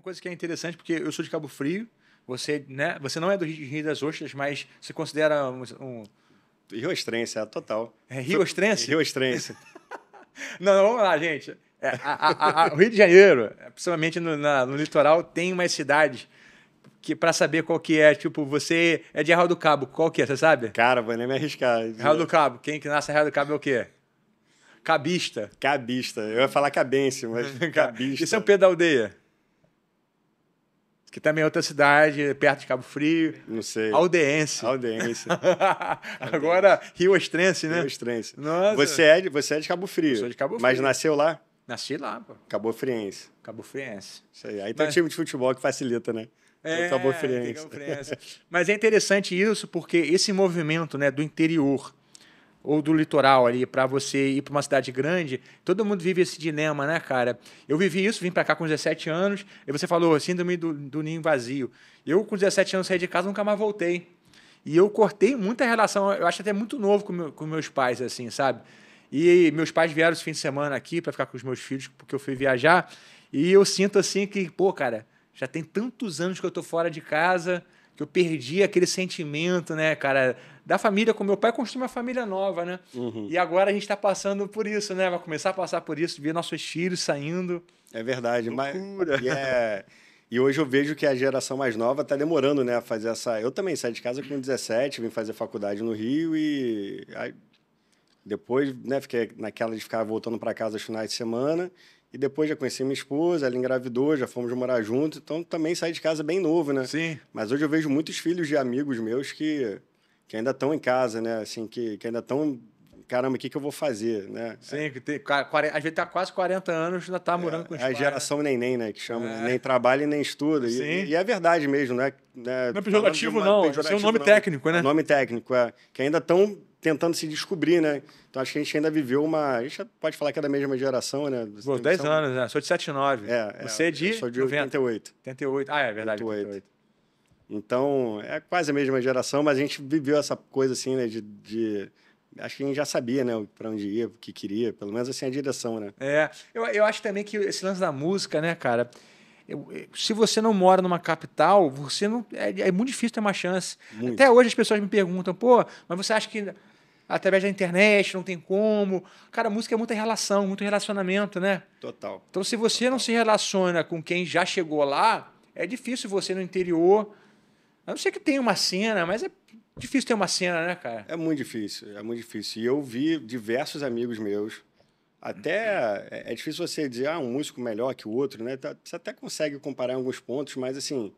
uma coisa que é interessante, porque eu sou de Cabo Frio, você, né, você não é do Rio das Ostras, mas você considera um... um... Rio Estrense, é total. É Rio Estrense? Rio Estrense. não, não, vamos lá, gente. É, a, a, a, o Rio de Janeiro, principalmente no, na, no litoral, tem umas cidades que para saber qual que é, tipo, você é de Arraial do Cabo, qual que é, você sabe? Cara, vou nem me arriscar. Arraial do Cabo, quem que nasce Arraial do Cabo é o quê? Cabista. Cabista. Eu ia falar cabense, mas cabista. E São Pedro da Aldeia? Que também é outra cidade, perto de Cabo Frio. Não sei. Aldense. Aldense. Agora, Rio Estrense, né? Rio Estrense. Nossa. Você é de, você é de Cabo Frio. Eu sou de Cabo Frio. Mas nasceu lá? Nasci lá, pô. Cabo Friense. Cabo Friense. Isso aí. Aí tem um time de futebol que facilita, né? É, Cabo Friense. Cabo Friense. mas é interessante isso, porque esse movimento né, do interior ou do litoral ali para você ir para uma cidade grande, todo mundo vive esse dilema, né, cara? Eu vivi isso, vim para cá com 17 anos, e você falou síndrome do, do ninho vazio. Eu com 17 anos saí de casa, nunca mais voltei. E eu cortei muita relação, eu acho até muito novo com, meu, com meus pais assim, sabe? E meus pais vieram esse fim de semana aqui para ficar com os meus filhos, porque eu fui viajar, e eu sinto assim que, pô, cara, já tem tantos anos que eu tô fora de casa, que eu perdi aquele sentimento, né, cara, da família, com meu pai construir uma família nova, né? Uhum. E agora a gente está passando por isso, né? Vai começar a passar por isso, ver nossos filhos saindo. É verdade, Loucura. mas yeah. É, e hoje eu vejo que a geração mais nova está demorando, né, a fazer essa. Eu também saí de casa com 17, vim fazer faculdade no Rio e Aí... depois, né, fiquei naquela de ficar voltando para casa aos finais de semana. E depois já conheci minha esposa, ela engravidou, já fomos morar junto, então também saí de casa bem novo, né? Sim. Mas hoje eu vejo muitos filhos de amigos meus que, que ainda estão em casa, né? Assim, que, que ainda estão. Caramba, o que, que eu vou fazer, né? Sim, que tem, 40, às vezes tá quase 40 anos, ainda tá morando é, com os é, a pais. A geração né? neném, né? Que chama, é. nem trabalha e nem estuda. Sim. E, e, é verdade mesmo, né? né? não é pejorativo, não. Pejorativo, é um nome não. técnico, né? Nome técnico, é. Que ainda estão tentando se descobrir, né? Então acho que a gente ainda viveu uma. A gente pode falar que é da mesma geração, né? Pô, 10 são... anos, né? Sou de 79. É, é, Você é de. Sou de 88. 88. Ah, é verdade. 88. 88. Então, é quase a mesma geração, mas a gente viveu essa coisa assim, né? de, de acho que a gente já sabia, né, para onde ia, o que queria, pelo menos assim a direção, né? É, eu, eu acho também que esse lance da música, né, cara? Eu, se você não mora numa capital, você não é, é muito difícil ter uma chance. Muito. Até hoje as pessoas me perguntam, pô, mas você acha que através da internet, não tem como. Cara, música é muita relação, muito relacionamento, né? Total. Então, se você Total. não se relaciona com quem já chegou lá, é difícil você no interior. A não ser que tenha uma cena, mas é difícil ter uma cena, né, cara? É muito difícil, é muito difícil. E eu vi diversos amigos meus. Até é, é difícil você dizer, ah, um músico melhor que o outro, né? Tá, você até consegue comparar em alguns pontos, mas assim,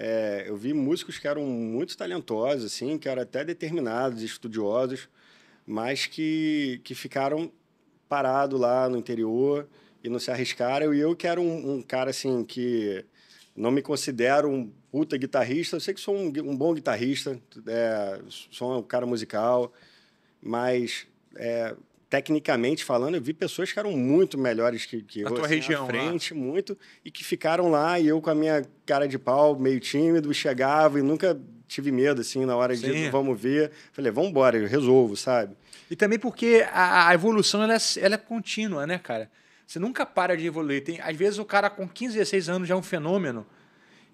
é, eu vi músicos que eram muito talentosos, assim, que eram até determinados, estudiosos, mas que, que ficaram parados lá no interior e não se arriscaram. E eu que era um, um cara, assim, que não me considero um puta guitarrista. Eu sei que sou um, um bom guitarrista, é, sou um cara musical, mas é, tecnicamente falando, eu vi pessoas que eram muito melhores que, que eu. Na tua assim, região, frente, lá. muito, e que ficaram lá e eu com a minha cara de pau, meio tímido, chegava e nunca tive medo, assim, na hora Sim. de vamos ver. Falei, vamos embora, eu resolvo, sabe? E também porque a, a evolução ela é, ela é, contínua, né, cara? Você nunca para de evoluir. Tem, às vezes o cara com 15, 16 anos já é um fenômeno.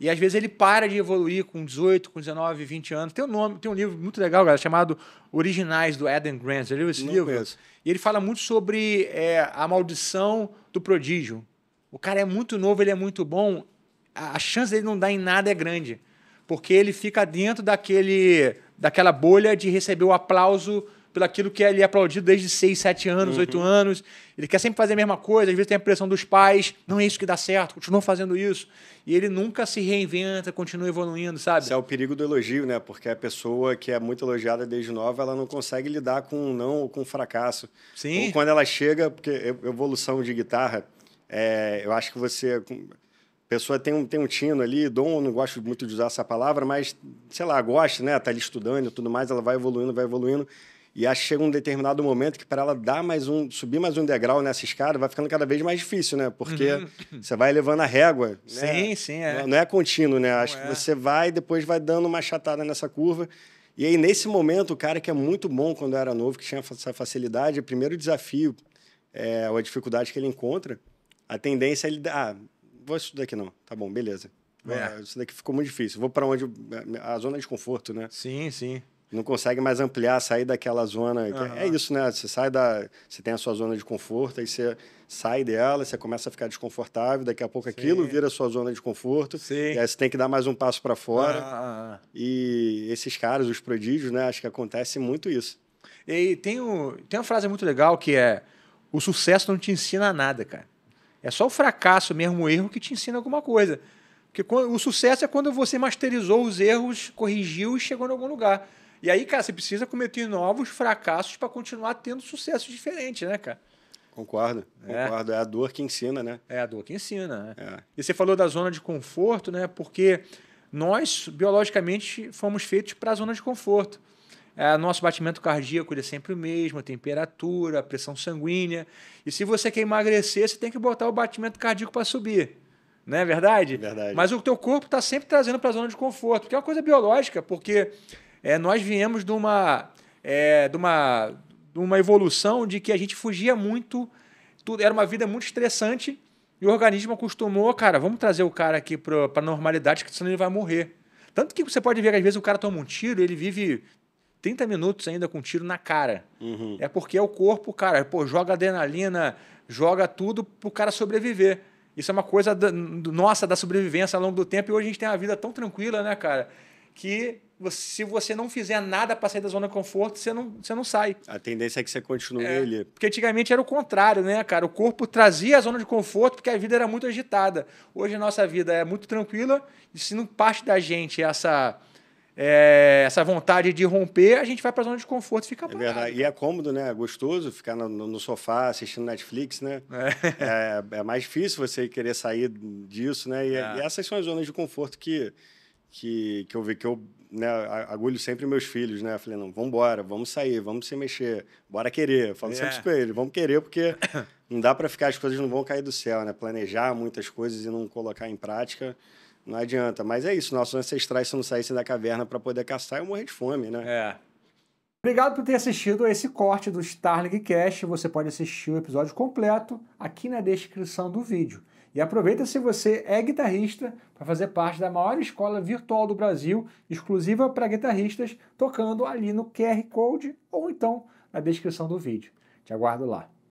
E às vezes ele para de evoluir com 18, com 19, 20 anos. Tem um nome, tem um livro muito legal, galera, chamado Originais do Adam Grant. você viu esse Não livro? Conheço. E ele fala muito sobre é, a maldição do prodígio. O cara é muito novo, ele é muito bom. A, a chance dele não dar em nada é grande. Porque ele fica dentro daquele, daquela bolha de receber o aplauso pelo aquilo que ele é aplaudido desde 6, 7 anos, uhum. 8 anos. Ele quer sempre fazer a mesma coisa, às vezes tem a pressão dos pais, não é isso que dá certo, continua fazendo isso. E ele nunca se reinventa, continua evoluindo, sabe? Isso é o perigo do elogio, né? Porque a pessoa que é muito elogiada desde nova, ela não consegue lidar com um não ou com um fracasso. Sim. Ou quando ela chega, porque evolução de guitarra, é, eu acho que você pessoa tem um, tem um tino ali, dom, não gosto muito de usar essa palavra, mas, sei lá, gosta, né? Tá ali estudando e tudo mais, ela vai evoluindo, vai evoluindo. E acho que chega um determinado momento que para ela dar mais um, subir mais um degrau nessa escada, vai ficando cada vez mais difícil, né? Porque uhum. você vai levando a régua. Né? Sim, né? sim, é. Não, não, é contínuo, né? Não acho é. que você vai depois vai dando uma chatada nessa curva. E aí, nesse momento, o cara que é muito bom quando era novo, que tinha essa facilidade, o primeiro desafio, é, ou a dificuldade que ele encontra, a tendência é ele. Ah, vou estudar aqui não. Tá bom, beleza. É. Isso daqui ficou muito difícil. Vou para onde. A zona de conforto, né? Sim, sim não consegue mais ampliar, sair daquela zona. Uhum. É isso, né? Você sai da. Você tem a sua zona de conforto, aí você sai dela, você começa a ficar desconfortável, daqui a pouco Sim. aquilo vira sua zona de conforto. Sim. E aí você tem que dar mais um passo para fora. Ah, ah, ah. E esses caras, os prodígios, né? Acho que acontece muito isso. E tem, um tem uma frase muito legal que é: o sucesso não te ensina nada, cara. É só o fracasso mesmo, o erro, que te ensina alguma coisa. Porque o sucesso é quando você masterizou os erros, corrigiu e chegou em algum lugar. E aí, cara, você precisa cometer novos fracassos para continuar tendo sucesso diferente, né, cara? Concordo, é. concordo. É a dor que ensina, né? É a dor que ensina. Né? É. E você falou da zona de conforto, né? Porque nós, biologicamente, fomos feitos para a zona de conforto. É, nosso batimento cardíaco ele é sempre o mesmo, a temperatura, a pressão sanguínea. E se você quer emagrecer, você tem que botar o batimento cardíaco para subir. Não é verdade? verdade? Mas o teu corpo está sempre trazendo para a zona de conforto, que é uma coisa biológica, porque é, nós viemos de uma, é, de, uma, de uma evolução de que a gente fugia muito, tudo, era uma vida muito estressante e o organismo acostumou, cara, vamos trazer o cara aqui para a normalidade, que senão ele vai morrer. Tanto que você pode ver que às vezes o cara toma um tiro, ele vive 30 minutos ainda com um tiro na cara. Uhum. É porque é o corpo, cara, pô, joga adrenalina, joga tudo pro cara sobreviver. Isso é uma coisa da, nossa da sobrevivência ao longo do tempo e hoje a gente tem uma vida tão tranquila, né, cara? que se você não fizer nada para sair da zona de conforto, você não, você não sai. A tendência é que você continue é, ali. Porque antigamente era o contrário, né, cara? O corpo trazia a zona de conforto porque a vida era muito agitada. Hoje a nossa vida é muito tranquila e se não parte da gente essa. É, essa vontade de romper, a gente vai para a zona de conforto e fica é parado. É verdade. E é cômodo, né? É gostoso ficar no, no, sofá assistindo Netflix, né? É. é. é. mais difícil você querer sair disso, né? E, é. e essas são as zonas de conforto que que, que eu vi que eu né, agulho sempre meus filhos, né? Falei, não, vamos embora, vamos sair, vamos se mexer, bora querer. Falo sempre é. com ele, vamos querer, porque não dá para ficar, as coisas não vão cair do céu, né? Planejar muitas coisas e não colocar em prática não adianta. Mas é isso, nossos ancestrais, se não saíssem da caverna para poder caçar, eu morrer de fome, né? É. Obrigado por ter assistido a esse corte do Starling Cast. Você pode assistir o episódio completo aqui na descrição do vídeo. E aproveita se você é guitarrista para fazer parte da maior escola virtual do Brasil, exclusiva para guitarristas, tocando ali no QR Code ou então na descrição do vídeo. Te aguardo lá.